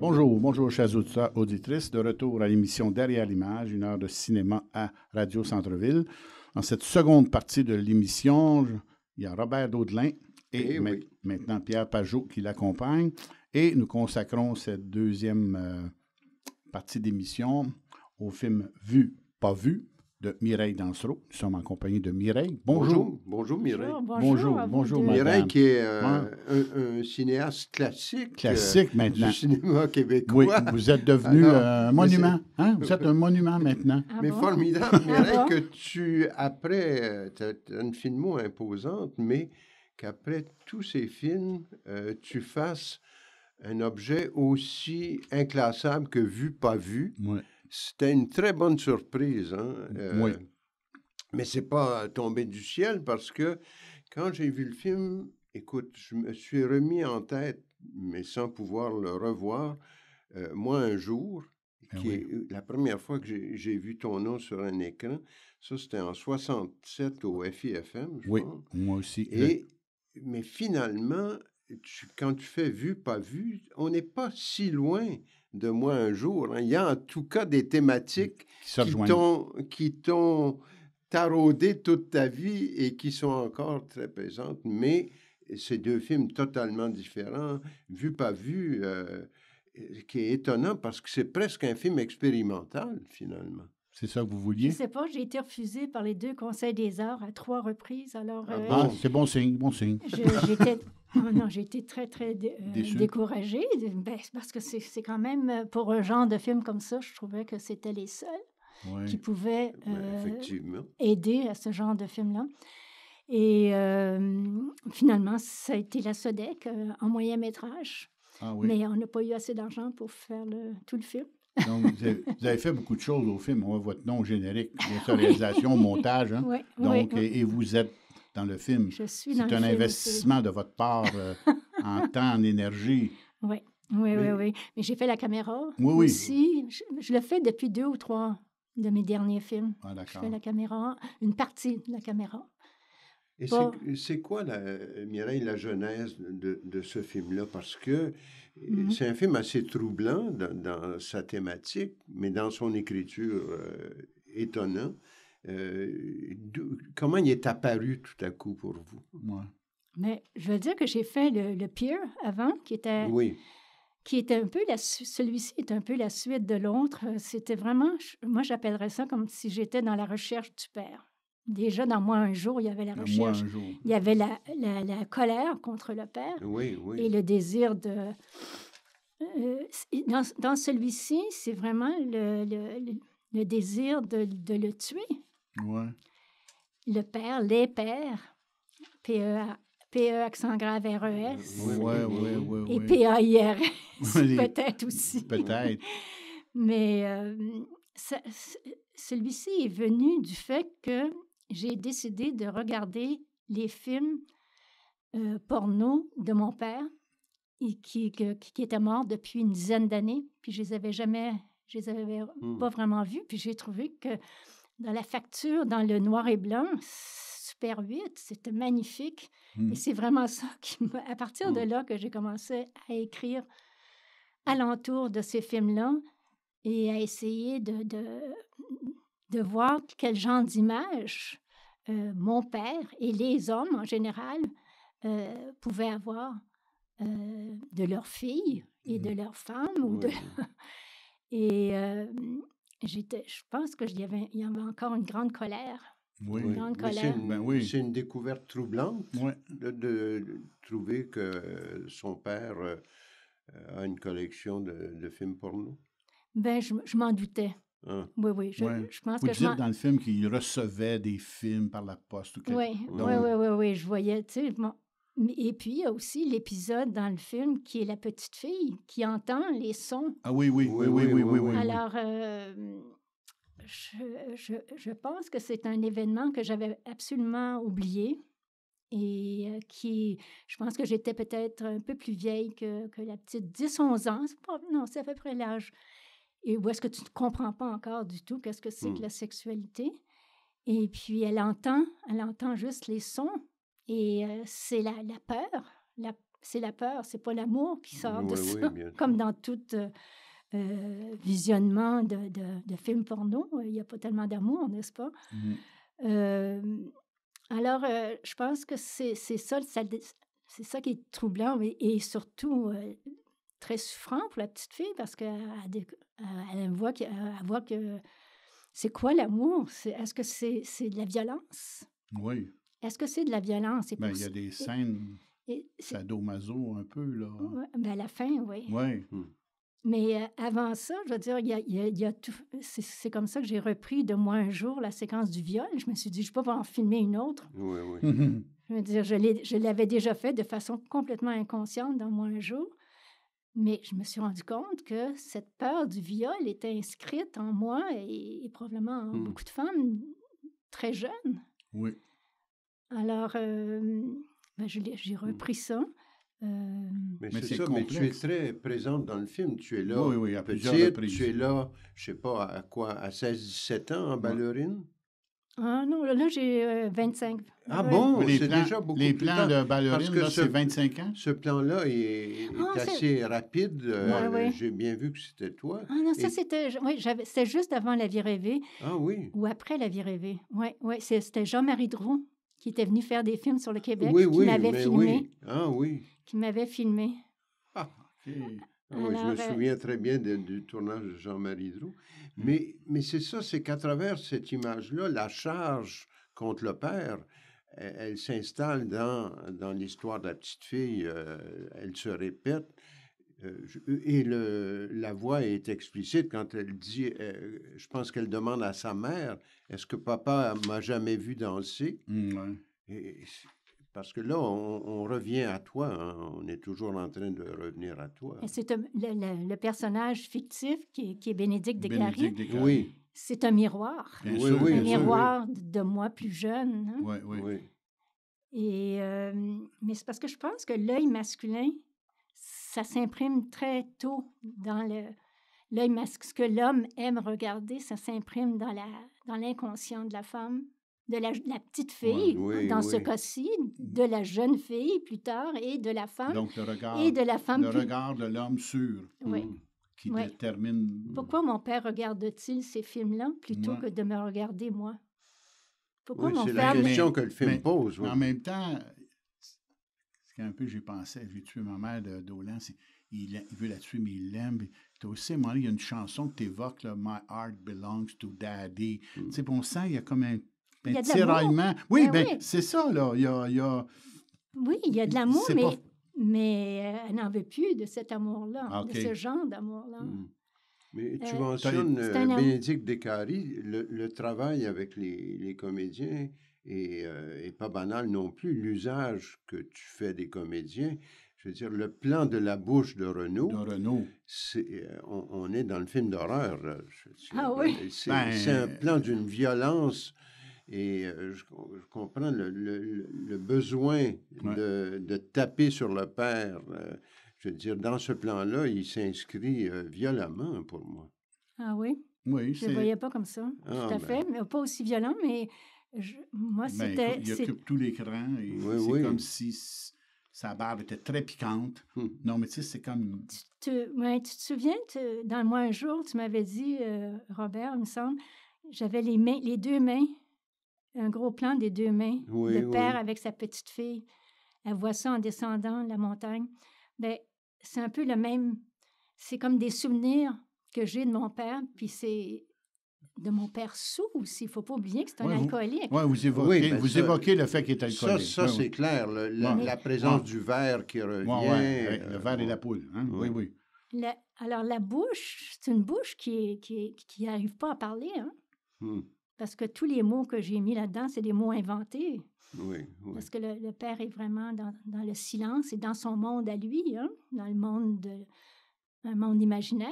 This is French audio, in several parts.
Bonjour, bonjour chers auditeurs, auditrices, de retour à l'émission Derrière l'image, une heure de cinéma à Radio Centre-Ville. Dans cette seconde partie de l'émission, il y a Robert Daudelin, et, eh maintenant Pierre Pajot qui l'accompagne. Et nous consacrons cette deuxième euh, partie d'émission au film Vu, pas vu de Mireille Dansereau. Nous sommes en compagnie de Mireille. Bonjour. Bonjour, Mireille. Bonjour, bonjour, Mireille qui est euh, un, cinéaste classique. Classique euh, maintenant. cinéma québécois. Oui, vous êtes devenu un ah monument. Hein? Vous êtes un monument maintenant. Ah mais formidable, ah Mireille, que tu, après, tu as, une filmo imposante, mais après tous ces films, euh, tu fasses un objet aussi inclassable que vu, pas vu. C'était une très bonne surprise. Hein? Euh, oui. Mais c'est pas tombé du ciel parce que quand j'ai vu le film, écoute, je me suis remis en tête, mais sans pouvoir le revoir, euh, moi un jour, ah qui est euh, la première fois que j'ai vu ton nom sur un écran, ça c'était en 67 au FIFM. Je oui, moi aussi. Et mais finalement, quand tu fais vu, pas vu, on n'est pas si loin de moi un jour. Hein. Il y a en tout cas des mmh. thématiques qui t'ont taraudé toute ta vie et qui sont encore très présentes, mais ces deux films totalement différents, vu, pas vu, euh, qui est étonnant parce que c'est presque un film expérimental finalement. C'est ça que vous vouliez? Je ne sais pas, j'ai été refusée par les deux conseils des arts à trois reprises. Alors, ah euh, c'est bon signe, bon signe. Oh non, j'ai été très, très euh, découragée ben, parce que c'est quand même, euh, pour un genre de film comme ça, je trouvais que c'était les seuls qui pouvaient ben, aider à ce genre de film-là. Et finalement, ça a été la SODEC en moyen métrage. Ah Mais on n'a pas eu assez d'argent pour faire le, tout le film. Donc, vous avez, fait beaucoup de choses au film. On voit votre nom générique, réalisation, montage. Hein. Donc, Et, vous êtes dans le film. Je suis C'est un investissement de votre part euh, en temps, en énergie. Oui, oui, oui, Mais j'ai fait la caméra aussi. Je, le fais depuis deux ou trois de mes derniers films. Ah, je fais la caméra, une partie de la caméra. Et c'est quoi, la, Mireille, la genèse de, ce film-là? Parce que mm-hmm. c'est un film assez troublant dans, sa thématique, mais dans son écriture euh, étonnant. Euh, comment il est apparu tout à coup pour vous? Mais je veux dire que j'ai fait le, pire avant, qui était... qui était un peu celui-ci est un peu la suite de l'autre. C'était vraiment, moi j'appellerais ça comme si j'étais dans la recherche du père. Déjà, dans moi un jour, il y avait la recherche. Il y avait la, la, colère contre le père oui, oui. et le désir de... Euh, dans, dans celui-ci, c'est vraiment le, le, désir de, de, le tuer. Ouais. Le père, les pères, p e, e accent grave e s Oui, oui, oui. Et s peut-être aussi. Peut-être. Mais euh, celui-ci est venu du fait que j'ai décidé de regarder les films euh, porno de mon père, qui, qui, était mort depuis une dizaine d'années, puis je les avais jamais, je les avais hmm. pas vraiment vus, puis j'ai trouvé que dans la facture, dans le noir et blanc, Super 8, c'était magnifique. Hmm. Et c'est vraiment ça qui à partir de hmm. là que j'ai commencé à écrire alentour de ces films-là et à essayer de, de voir quel genre d'image euh, mon père et les hommes en général euh, pouvaient avoir euh, de leurs filles et de mmh. leurs femmes. et j'étais, je pense qu'il y, avait, y avait encore une grande colère. Ben oui, une C'est une, découverte troublante de, trouver que son père a une collection de, films porno. Ben, je m'en doutais. Ah. Oui, oui. Je, ouais. je pense Vous que dites dans le film qu'il recevait des films par la poste. Ou quelque... oui, oui, oui, oui, oui, je voyais, tu sais, Et puis, il y a aussi l'épisode dans le film qui est la petite fille qui entend les sons. Ah oui, oui, oui, oui, oui, oui. Alors, euh, je, je, je, pense que c'est un événement que j'avais absolument oublié et euh, qui, je pense que j'étais peut-être un peu plus vieille que, que la petite, 10-11 ans. Non, c'est à peu près l'âge ou est-ce que tu ne comprends pas encore du tout qu'est-ce que c'est que hmm. la sexualité. Et puis elle entend, elle entend juste les sons et euh, c'est la, peur, c'est la peur, c'est pas l'amour qui mmh, sort de ça, comme dans tout euh, euh, visionnement de, films porno, il n'y a pas tellement d'amour, n'est-ce pas? Mmh. alors, je pense que c'est, ça, c'est ça qui est troublant et, surtout très souffrant pour la petite fille parce qu'elle euh, elle voit, euh, voit que c'est quoi l'amour Est-ce que c'est de la violence Oui. Est-ce que c'est de la violence ben, Il y a des scènes et, sadomaso un peu, là. Ben, à la fin, oui. Oui. Hmm. Mais euh, avant ça, je veux dire, il y a, tout. C'est comme ça que j'ai repris de moi un jour la séquence du viol. Je me suis dit, je ne peux pas en filmer une autre. Oui, oui. je veux dire, je l'avais déjà fait de façon complètement inconsciente dans moi un jour. Mais je me suis rendu compte que cette peur du viol était inscrite en moi et, probablement en mmh. beaucoup de femmes très jeunes. Oui. Alors, euh, ben, j'ai mmh. repris ça. Euh, mais, c'est ça, mais tu es très présente dans le film. Tu es là, oui, oui, à petite, tu es là, je ne sais pas à quoi, à 16-17 ans en ballerine. Ah non, là, j'ai 25. Euh, ah bon? c'est déjà beaucoup Les plans de ballerine, c'est 25 ans? Ce plan-là est, ah, assez rapide. Euh, j'ai bien vu que c'était toi. Ah non, ça, c'était... Oui, juste avant La vie rêvée. Ah oui? Ou après La vie rêvée. Oui, oui. C'était Jean-Marie Dron qui était venu faire des films sur le Québec, oui, qui m'avait filmé. Ah oui? Qui m'avait filmé. Ah, OK je me euh, souviens très bien du tournage de Jean-Marie Droux. Mm. Mais, mais c'est ça, c'est qu'à travers cette image-là, la charge contre le père, e, elle, s'installe dans, dans l'histoire de la petite fille, euh, elle se répète. Euh, et le, la voix est explicite quand elle dit, je pense qu'elle demande à sa mère, est-ce que papa m'a jamais vu danser? Mm, et, parce que là, on, revient à toi, hein. on est toujours en train de revenir à toi. C'est le, personnage fictif qui est, qui est Bénédicte de Oui. C'est un miroir. oui, un miroir de moi plus jeune. Hein. Oui, Et, euh, mais c'est parce que je pense que l'œil masculin, ça s'imprime très tôt dans le. L'œil masculin, ce que l'homme aime regarder, ça s'imprime dans, dans l'inconscient de la femme de la, petite fille, hein, dans ce cas-ci, mm. de la jeune fille plus tard et de la femme. Donc, le regard, et de la femme. Le l'homme sûr. Hmm, qui détermine. Pourquoi mon père regarde-t-il ces films-là plutôt que de me regarder moi? Pourquoi mon père. C'est la question que le film pose. En même temps, ce qu'un peu j'ai pensé, j'ai tué ma mère de Dolan, c'est il, veut la tuer, mais il l'aime. Tu aussi, il y a une chanson que tu évoques, My Heart Belongs to Daddy. Mm. Tu sais, On sent, il y a comme un il y a tiraillement. oui, ben, ben c'est ça, là. Il y a, il y a... Oui, il y a de l'amour, mais, mais euh, elle n'en veut plus de cet amour-là, de ah, ce genre d'amour-là. Hmm. Mais tu euh, mentionnes euh, Bénédicte Descaries, le, travail avec les, comédiens n'est pas banal non plus. L'usage que tu fais des comédiens, je veux dire, le plan de la bouche de Renault. De Renault. on, est dans le film d'horreur. Ah oui. Ben, c'est un plan d'une violence et euh, je, comprends le, le, besoin de, de, taper sur le père. Euh, je veux dire, dans ce plan-là, il s'inscrit euh, violemment pour moi. Ah oui? Oui, Je ne le voyais pas comme ça, ah, tout à ben. fait. Mais pas aussi violent, mais moi, ben, c'était... il occupe tout l'écran et oui, c'est comme si sa barbe était très piquante. Hum. Non, mais tu sais, c'est comme... Tu te, souviens, tu, dans mois un jour, tu m'avais dit, Robert, il me semble, j'avais les, mains, les deux mains un gros plan des deux mains, le père avec sa petite fille. Elle voit ça en descendant la montagne. Bien, c'est un peu le même. C'est comme des souvenirs que j'ai de mon père, puis c'est de mon père sous aussi. Il ne faut pas oublier que c'est un alcoolique. Vous, ben vous évoquez, oui, vous évoquez le fait qu'il est alcoolique. Ça, c'est clair. la, présence du verre qui revient. Oui, le euh, verre et la poule. Hein. Oui, oui. alors, la bouche, c'est une bouche qui n'arrive qui, arrive pas à parler. Hein? Hmm parce que tous les mots que j'ai mis là-dedans, c'est des mots inventés. Oui, Parce que le, père est vraiment dans, dans, le silence et dans son monde à lui, hein, dans le monde de, un monde imaginaire,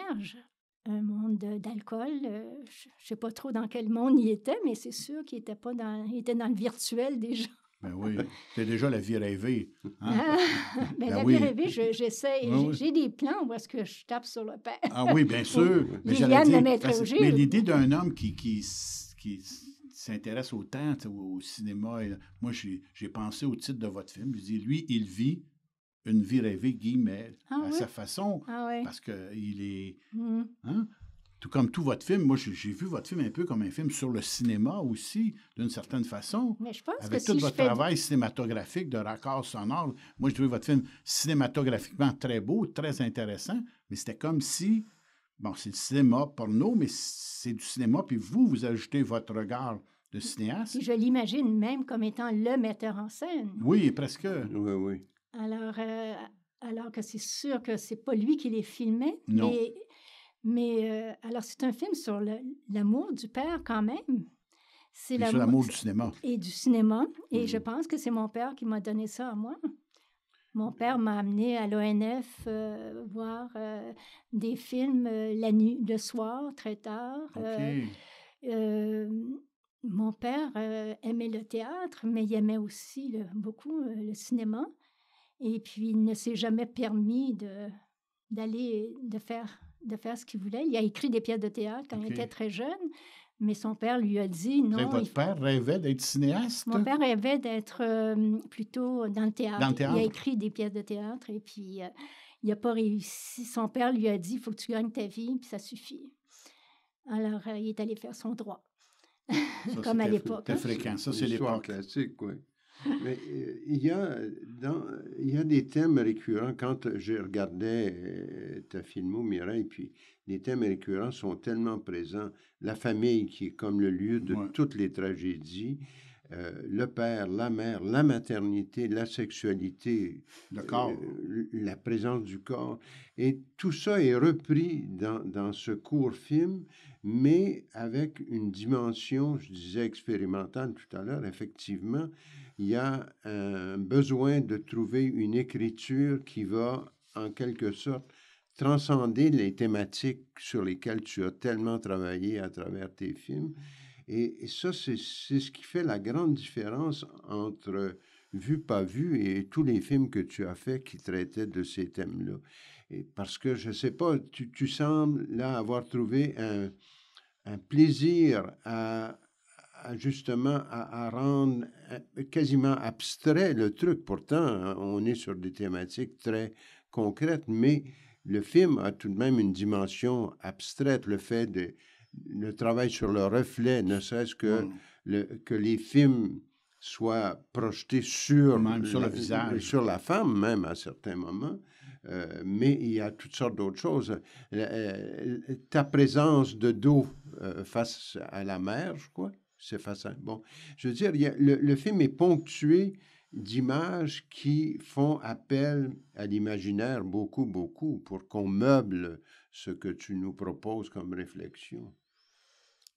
un monde d'alcool. Euh, je ne sais pas trop dans quel monde il était, mais c'est sûr qu'il était pas dans, était dans le virtuel déjà. Ben oui, c'est déjà la vie rêvée. Hein. Ah, ben, ben la vie rêvée, j'essaie. J'ai des plans où est-ce que je tape sur le père. Ah oui, bien sûr. mais l'idée d'un homme qui, qui qui s'intéresse autant au cinéma. Et, moi, j'ai pensé au titre de votre film. Je dis, lui, il vit une vie rêvée, guillemets, ah à sa façon, ah parce que parce qu'il est... Mmh. Hein? Tout comme tout votre film, moi j'ai vu votre film un peu comme un film sur le cinéma aussi, d'une certaine façon. Mais je pense Avec tout votre travail cinématographique de raccord sonore, moi j'ai trouvé votre film cinématographiquement très beau, très intéressant, mais c'était comme si Bon, c'est du cinéma porno, mais c'est du cinéma, puis vous, vous ajoutez votre regard de cinéaste. je l'imagine même comme étant le metteur en scène. Oui, presque. Oui, oui. Alors, euh, alors que c'est sûr que c'est pas lui qui les filmait. Non. Mais, mais euh, alors, c'est un film sur l'amour du père quand même. C'est l'amour du cinéma. Et du cinéma. Et je mhm. pense que c'est mon père qui m'a donné ça à moi. Mon père m'a amené à l'ONF euh, voir euh, des films euh, la nuit, le soir, très tard. mon père aimait le théâtre, mais il aimait aussi beaucoup le cinéma. Et puis, il ne s'est jamais permis de, d'aller, de faire, ce qu'il voulait. Il a écrit des pièces de théâtre quand il était très jeune, mais son père lui a dit non. Mais votre père rêvait d'être cinéaste? Mon père rêvait d'être euh, plutôt dans le, théâtre. Il a écrit des pièces de théâtre et puis euh, il n'a pas réussi. Son père lui a dit il faut que tu gagnes ta vie, puis ça suffit. Alors, euh, il est allé faire son droit. Comme à l'époque. Hein. fréquent. Ça, c'est l'époque. classique, oui. Mais euh, il y, a euh, dans, il y a des thèmes récurrents. Quand je regardais ta Mira Mireille, puis les thèmes récurrents sont tellement présents. La famille qui est comme le lieu de toutes les tragédies. Euh, le père, la mère, la maternité, la sexualité, le corps. la présence du corps. Et tout ça est repris dans, dans, ce court film, mais avec une dimension, je disais expérimentale tout à l'heure, effectivement, il y a un besoin de trouver une écriture qui va, en quelque sorte, transcender les thématiques sur lesquelles tu as tellement travaillé à travers tes films. Et, ça, c'est ce qui fait la grande différence entre vu, pas vu et tous les films que tu as faits qui traitaient de ces thèmes-là. Parce que, je ne sais pas, tu, tu, sembles là avoir trouvé un, un plaisir à, justement à, rendre euh, quasiment abstrait le truc. Pourtant, hein, on est sur des thématiques très concrètes, mais le film a tout de même une dimension abstraite, le fait de le travail sur le reflet, ne serait-ce que, mm. le, que les films soient projetés sur, même sur le, visage. Sur la femme, même à certains moments. Euh, mais il y a toutes sortes d'autres choses. Euh, ta présence de dos face à la mer, je crois, c'est facile. Bon, je veux dire, le, film est ponctué d'images qui font appel à l'imaginaire beaucoup, beaucoup, pour qu'on meuble ce que tu nous proposes comme réflexion.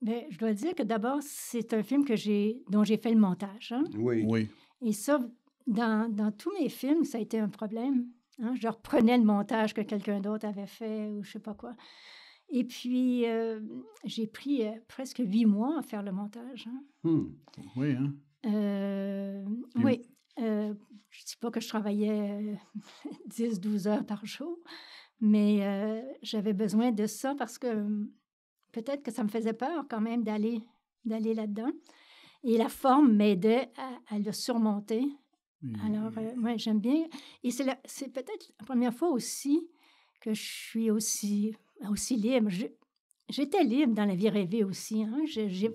Mais je dois dire que d'abord, c'est un film que j'ai, dont j'ai fait le montage. Hein. Oui. oui. Et ça, dans, dans, tous mes films, ça a été un problème. Hein? Je reprenais le montage que quelqu'un d'autre avait fait ou je sais pas quoi. Et puis, euh, j'ai pris euh, presque huit mois à faire le montage. Hein. Hmm. oui, hein? Euh, oui. je ne dis pas que je travaillais 10-12 heures par jour, mais j'avais besoin de ça parce que hum, peut-être que ça me faisait peur quand même d'aller, d'aller là-dedans. Et la forme m'aidait à, le surmonter. Alors, moi j'aime bien. Et c'est, c'est peut-être la première fois aussi que je suis aussi aussi libre. J'étais libre dans la vie rêvée aussi. Hein. Mm.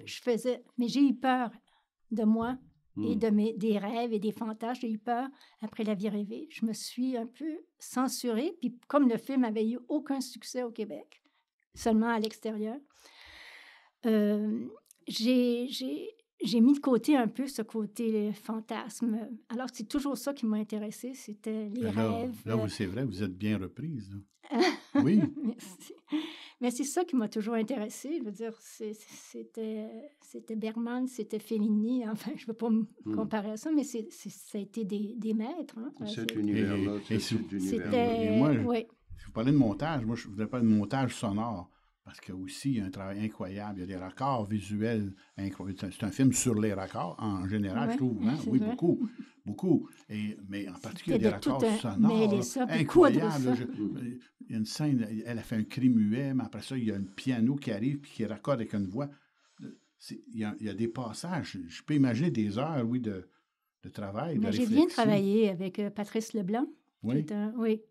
Je, faisais, mais j'ai eu peur de moi et mm. de mes des rêves et des fantasmes. J'ai eu peur après la vie rêvée. Je me suis un peu censurée. Puis comme le film avait eu aucun succès au Québec, seulement à l'extérieur, euh, j'ai j'ai mis de côté un peu ce côté euh, fantasme. Alors, c'est toujours ça qui m'a intéressé, c'était les ben rêves. Là, euh. c'est vrai, vous êtes bien reprise. oui. Merci. Mais c'est ça qui m'a toujours intéressé. Je dire, c'était Berman, c'était Fellini. Enfin, je ne veux pas me hmm. comparer à ça, mais ça a été des, maîtres. Hein. Euh, c'est Cet univers-là, C'était... Si vous parlez de montage, moi, je voudrais voulais pas de montage sonore. Parce que aussi, il y a un travail incroyable. Il y a des raccords visuels incroyables. C'est un film sur les raccords, en général, je trouve. Hein? Oui, beaucoup. Beaucoup. Et, mais en particulier, des raccords un, hein, sonores ça, il y a une scène, elle a fait un cri muet, mais après ça, il y a un piano qui arrive puis qui raccorde avec une voix. Il y, a, des passages. Je peux imaginer des heures, oui, de, de travail. J'ai bien travaillé avec euh, Patrice Leblanc. Oui. oui.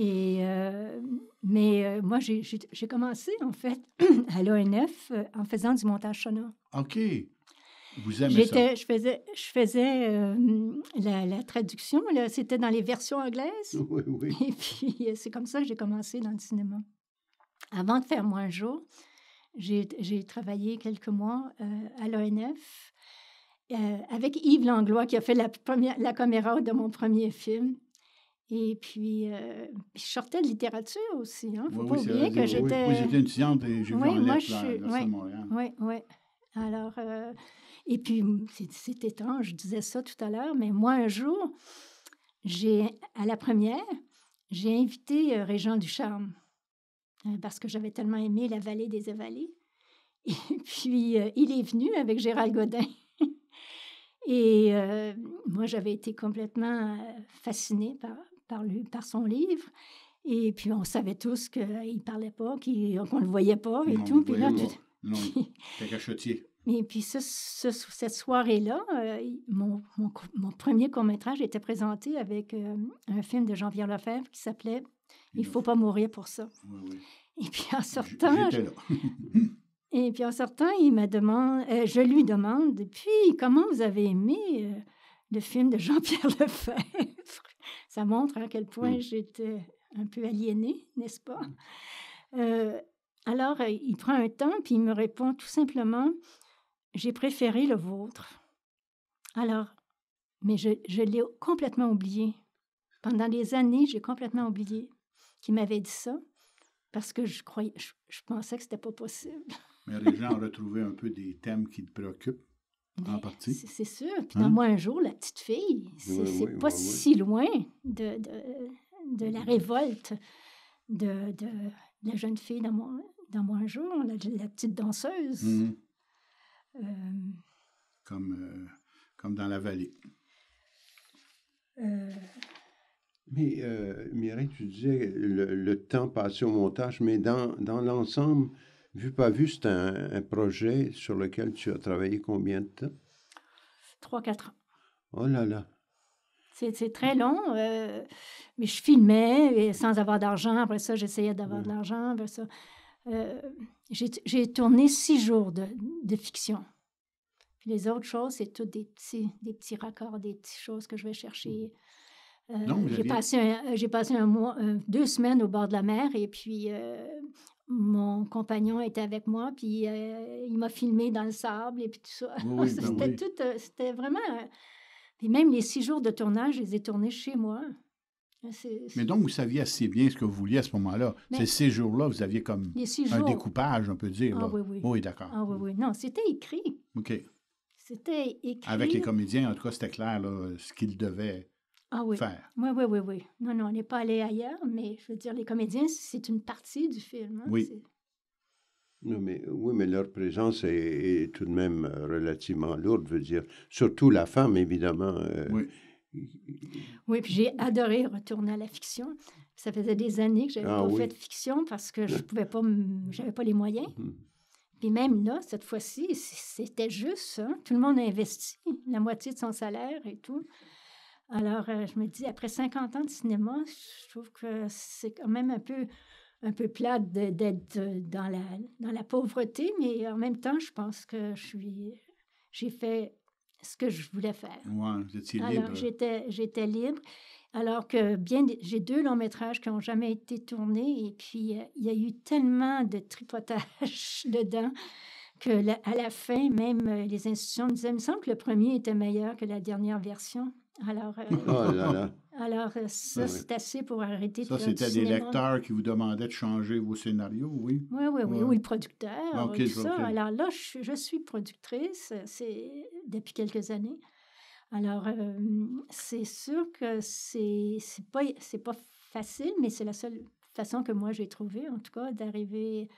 Et, euh, mais euh, moi, j'ai commencé, en fait, à l'ONF euh, en faisant du montage sonore. OK. Vous aimez ça? Je faisais, je faisais la, traduction. C'était dans les versions anglaises. Oui, oui. Et puis, c'est comme ça que j'ai commencé dans le cinéma. Avant de faire Moins un jour, j'ai travaillé quelques mois à l'ONF avec Yves Langlois, qui a fait la, première, la caméra de mon premier film. Et euh, puis, je sortais de littérature aussi. Il hein. faut pas oublier que j'étais... Oui, j'étais une étudiante et j'ai oui, moi, je suis... oui, Montréal. Oui, Alors, euh, et puis, c'est étrange, je disais ça tout à l'heure, mais moi, un jour, j'ai, à la première, j'ai invité euh, Régent Ducharme hein, parce que j'avais tellement aimé la vallée des avalées. Et puis, euh, il est venu avec Gérald Godin. et moi, j'avais été complètement fascinée par, par, lui, par son livre. Et puis, on savait tous qu'il ne parlait pas, qu'on ne le voyait pas et tout. Puis là, tout... Non, Et puis, cette soirée-là, euh, mon, premier court-métrage était présenté avec euh, un film de Jean-Pierre Lefebvre qui s'appelait Il faut pas mourir pour ça. Oui, oui. Et puis, en sortant. et puis, en sortant, il me demande, euh, je lui demande, puis, comment vous avez aimé le film de Jean-Pierre Lefebvre? ça montre à quel point j'étais un peu aliénée, n'est-ce pas? Mmh. Euh, alors, euh, il prend un temps, puis il me répond tout simplement, j'ai préféré le vôtre. Alors, mais je, l'ai complètement oublié. Pendant des années, j'ai complètement oublié qu'il m'avait dit ça, parce que je, croyais, je, pensais que ce n'était pas possible. mais les gens ont retrouvé un peu des thèmes qui te préoccupent. Ben, ben, c'est sûr. Puis hein? dans Moins un jour, la petite fille, c'est pas si loin de, de, la mm-hmm. révolte de, de la jeune fille dans Moins dans un jour, la, la petite danseuse. Mm-hmm. Euh, comme, euh, comme dans la vallée. Euh. Mais Mireille, tu disais le, le, temps passé au montage, mais dans, dans l'ensemble, Vu pas vu, c'est un, projet sur lequel tu as travaillé combien de temps? Trois, quatre ans. Oh là là. C'est très long, euh, mais je filmais et sans avoir d'argent. Après ça, j'essayais d'avoir de l'argent. Euh, j'ai tourné six jours de, de fiction. Puis les autres choses, c'est toutes des petits, des petits raccords, des petites choses que je vais chercher. Mmh. Euh, j'ai passé, un, passé un mois, deux semaines au bord de la mer et puis mon compagnon était avec moi, puis euh, il m'a filmé dans le sable et puis tout ça. Ben c'était tout, euh, c'était vraiment. Euh, et même les six jours de tournage, ils les ai tournés chez moi. Mais donc, vous saviez assez bien ce que vous vouliez à ce moment-là. Ces six jours-là, vous aviez comme un découpage, on peut dire. Ah, oui, oui. oui d'accord. Ah, oui, oui. Non, c'était écrit. OK. C'était écrit. Avec les comédiens, en tout cas, c'était clair là, ce qu'ils devaient ah oui. Oui, oui, oui, Non, non, on n'est pas allé ailleurs, mais je veux dire, les comédiens, c'est une partie du film. Hein, oui. Non, mais, oui, mais leur présence est, tout de même euh, relativement lourde, je veux dire, surtout la femme, évidemment. Euh, oui. Oui, puis j'ai adoré retourner à la fiction. Ça faisait des années que j'avais n'avais ah pas fait de fiction parce que je pouvais pas, j'avais pas les moyens. Hum. Puis même là, cette fois-ci, c'était juste, hein, tout le monde a investi la moitié de son salaire et tout. Alors, euh, je me dis, après 50 ans de cinéma, je trouve que c'est quand même un peu, un peu plate d'être euh, dans la, dans la pauvreté, mais en même temps, je pense que j'ai fait ce que je voulais faire. Ouais, vous libre. Alors, j'étais, libre. Alors que bien, j'ai deux longs métrages qui n'ont jamais été tournés et puis euh, il y a eu tellement de tripotage dedans que à la fin, même les institutions me disaient, il me semble que le premier était meilleur que la dernière version. Alors, euh, oh alors euh, ça, c'est assez pour arrêter ça, de Ça, c'était des lecteurs qui vous demandaient de changer vos scénarios, oui? Oui, oui, oui, oui, le producteur. ça. Alors là, je, suis productrice c'est depuis quelques années. Alors, euh, c'est sûr que c'est pas, pas facile, mais c'est la seule façon que moi j'ai trouvée, en tout cas, d'arriver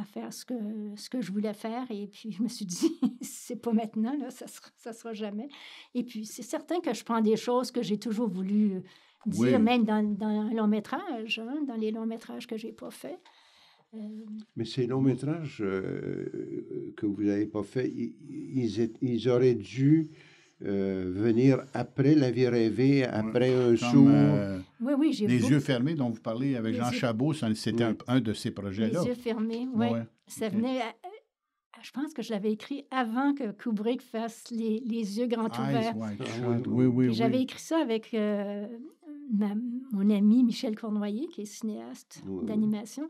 à faire ce que, ce que je voulais faire. Et puis, je me suis dit, c'est pas maintenant, là, ça sera, ça sera jamais. Et puis, c'est certain que je prends des choses que j'ai toujours voulu euh, dire, même dans, dans, un long métrage, hein, dans les longs métrages que j'ai pas faits. Euh, Mais ces longs métrages euh, que vous n'avez pas faits, ils, ils, auraient dû venir après La vie rêvée, après un jour oui, j'ai Les yeux fermés dont vous parlez avec Jean Chabot, c'était un, de ces projets-là. Les yeux fermés, oui. Ouais. Ça venait. Euh, euh, je pense que je l'avais écrit avant que Kubrick fasse Les, les yeux grands ouverts. Ah, oui, oui, J'avais écrit ça avec euh, mon ami Michel Cournoyer, qui est cinéaste d'animation.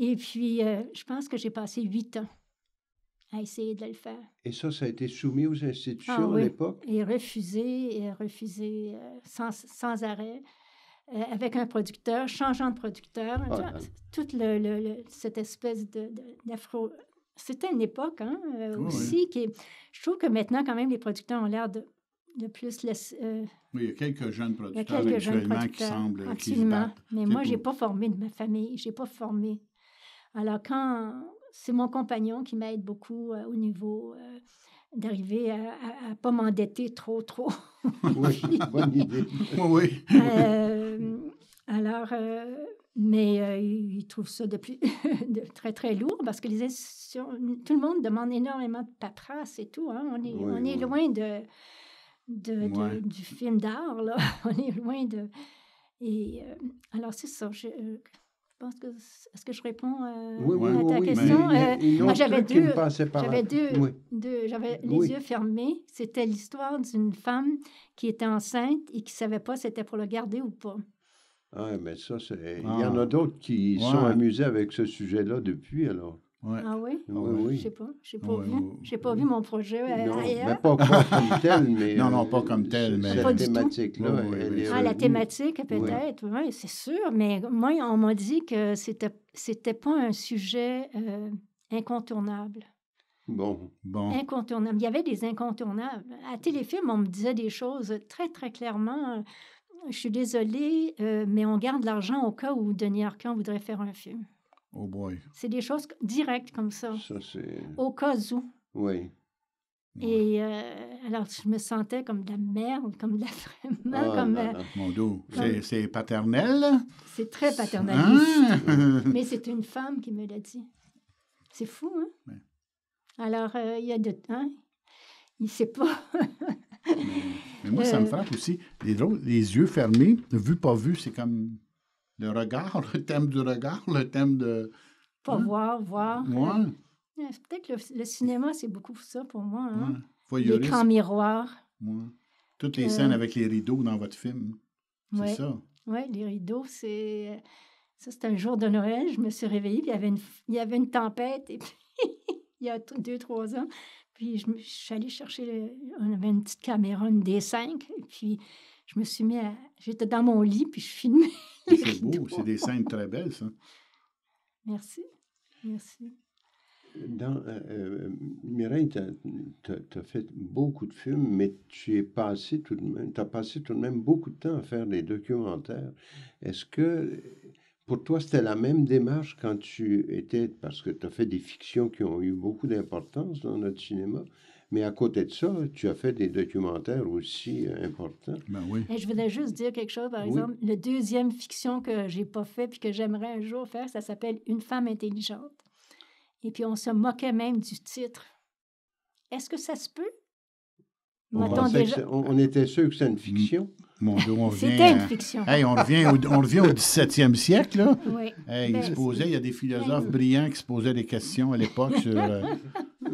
Et puis, je pense que j'ai passé huit ans à essayer de le faire. Et ça, ça a été soumis aux institutions ah à l'époque? Et refusé, et refusé sans, sans, arrêt. Euh, avec un producteur, changeant de producteur, toute le, cette espèce d'afro. De, C'était une époque hein, euh, aussi qui. Je trouve que maintenant, quand même, les producteurs ont l'air de, de plus. les euh, oui, il y a quelques jeunes producteurs actuellement qui semblent. Mais moi, je n'ai pas formé de ma famille. Je n'ai pas formé. Alors, quand. C'est mon compagnon qui m'aide beaucoup au niveau d'arriver à, ne pas m'endetter trop, trop. oui, bonne idée. oui. Euh, alors, euh, mais euh, il ils trouvent ça de, très, très lourd parce que les institutions, tout le monde demande énormément de paperasse et tout. Hein. On est, on est loin de, du film d'art, là. on est loin de... Et euh, alors, c'est ça. Je, pense que est-ce que je réponds euh, à ta question euh, ah, J'avais deux, j'avais deux, j'avais les yeux fermés. C'était l'histoire d'une femme qui était enceinte et qui savait pas si c'était pour le garder ou pas. Ah, mais ça, c'est. Il y en a ah. d'autres qui sont amusés avec ce sujet-là depuis alors. Ah oui? Ah oui, oui. Je sais pas. Je n'ai pas, vu. pas vu mon projet non, Mais pas comme tel, mais. non, non, pas comme euh, tel, mais. thématique-là. Ah, la thématique, peut-être. c'est sûr. Mais moi, on m'a dit que c'était n'était pas un sujet euh, incontournable. Bon, bon. Incontournable. Il y avait des incontournables. À Téléfilm, on me disait des choses très, très clairement. Je suis désolée, euh, mais on garde l'argent au cas où Denis Arcand voudrait faire un film. Oh boy. C'est des choses directes comme ça. Ça, c'est. Au cas où. Oui. Et euh, alors, je me sentais comme de la merde, comme de la vraiment. Oh, Mon dos. C'est paternel? C'est très ah. paternaliste. mais c'est une femme qui me l'a dit. C'est fou, hein? Alors, euh, il y a de. Hein? Il sait pas. mais, moi, ça me frappe aussi. Les, les yeux fermés, vu, pas vu, c'est comme le regard, le thème du regard, le thème de... Pas hein? voir, voir. Ouais. Peut-être le, le, cinéma, c'est beaucoup ça pour moi. Hein? L'écran miroir. Toutes les euh, scènes avec les rideaux dans votre film. C'est ça. Oui, les rideaux, c'est... Ça, c'était un jour de Noël. Je me suis réveillée, puis il y avait une, il y avait une tempête. Et puis, il y a deux, trois ans. Puis, je, suis allée chercher... on avait une petite caméra, une D5. Et puis, je me suis mis à... J'étais dans mon lit, puis je filmais. C'est beau, c'est des scènes très belles, ça. Merci. Merci. Dans, euh, euh, Mireille, tu as, fait beaucoup de films, mais tu es passé tout de même, as passé tout de même beaucoup de temps à faire des documentaires. Est-ce que pour toi, c'était la même démarche quand tu étais, parce que tu as fait des fictions qui ont eu beaucoup d'importance dans notre cinéma, mais à côté de ça, tu as fait des documentaires aussi euh, importants. Ben oui. Et eh, je voulais juste dire quelque chose, par exemple, le deuxième fiction que j'ai pas fait puis que j'aimerais un jour faire, ça s'appelle Une femme intelligente. Et puis on se moquait même du titre. Est-ce que ça se peut? On, était sûr que c'était une fiction. C'était une fiction. on, revient au, on revient au 17e siècle. Là. Oui. il, se ben, posait, il y a des philosophes brillants qui se posaient des questions à l'époque sur. Euh,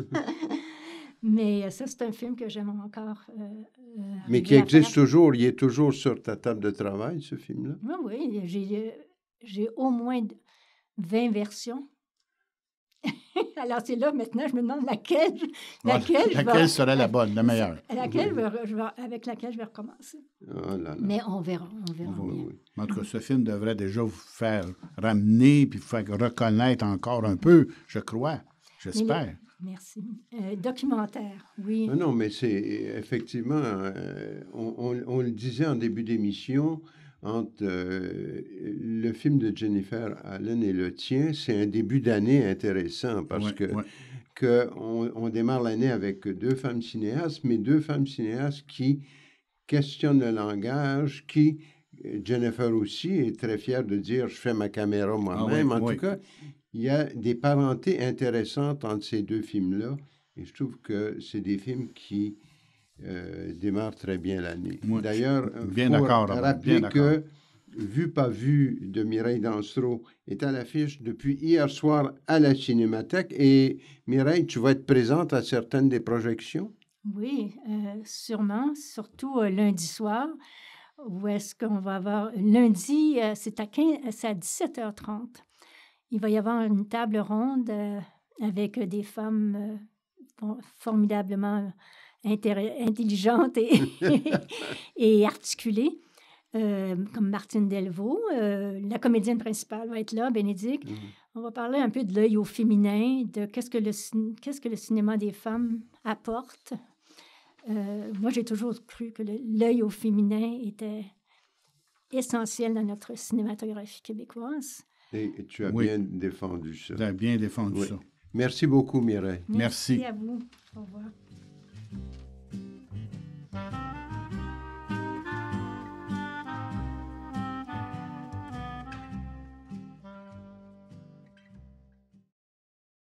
Mais euh, ça, c'est un film que j'aime encore. Euh, euh, Mais qui existe toujours. Il est toujours sur ta table de travail, ce film-là. Oui, oui. J'ai, au moins 20 versions. Alors, c'est là, maintenant, je me demande laquelle, laquelle, serait la bonne, la meilleure. Laquelle je avec laquelle je vais recommencer. Ah, Mais on verra, on verra. En tout cas, ce film devrait déjà vous faire ramener puis vous faire reconnaître encore un peu, je crois, j'espère. Merci. Euh, documentaire, oui. Ah non, mais c'est effectivement, euh, on, le disait en début d'émission, entre euh, le film de Jennifer Allen et le tien, c'est un début d'année intéressant parce qu'on que, que on, démarre l'année avec deux femmes cinéastes, mais deux femmes cinéastes qui questionnent le langage, qui Jennifer aussi est très fière de dire je fais ma caméra moi-même, ah en tout cas, il y a des parentés intéressantes entre ces deux films-là. Et je trouve que c'est des films qui euh, démarrent très bien l'année. D'ailleurs, euh, bien d'accord. Rappelez que Vu pas vu de Mireille Dansereau est à l'affiche depuis hier soir à la Cinémathèque. Et Mireille, tu vas être présente à certaines des projections? Oui, euh, sûrement, surtout lundi soir où est-ce qu'on va voir lundi, c'est à, à 17h30 il va y avoir une table ronde euh, avec des femmes euh, formidablement euh, intelligentes et, et articulées. comme Martine Delvaux. la comédienne principale va être là, Bénédicte. Mm-hmm. On va parler un peu de l'œil au féminin, de qu'est-ce que, le, qu'est-ce que le cinéma des femmes apporte. moi, j'ai toujours cru que l'œil au féminin était essentiel dans notre cinématographie québécoise et tu as bien défendu ça. Tu as bien défendu ça. Merci beaucoup, Mireille. Merci. Merci à vous. Au revoir.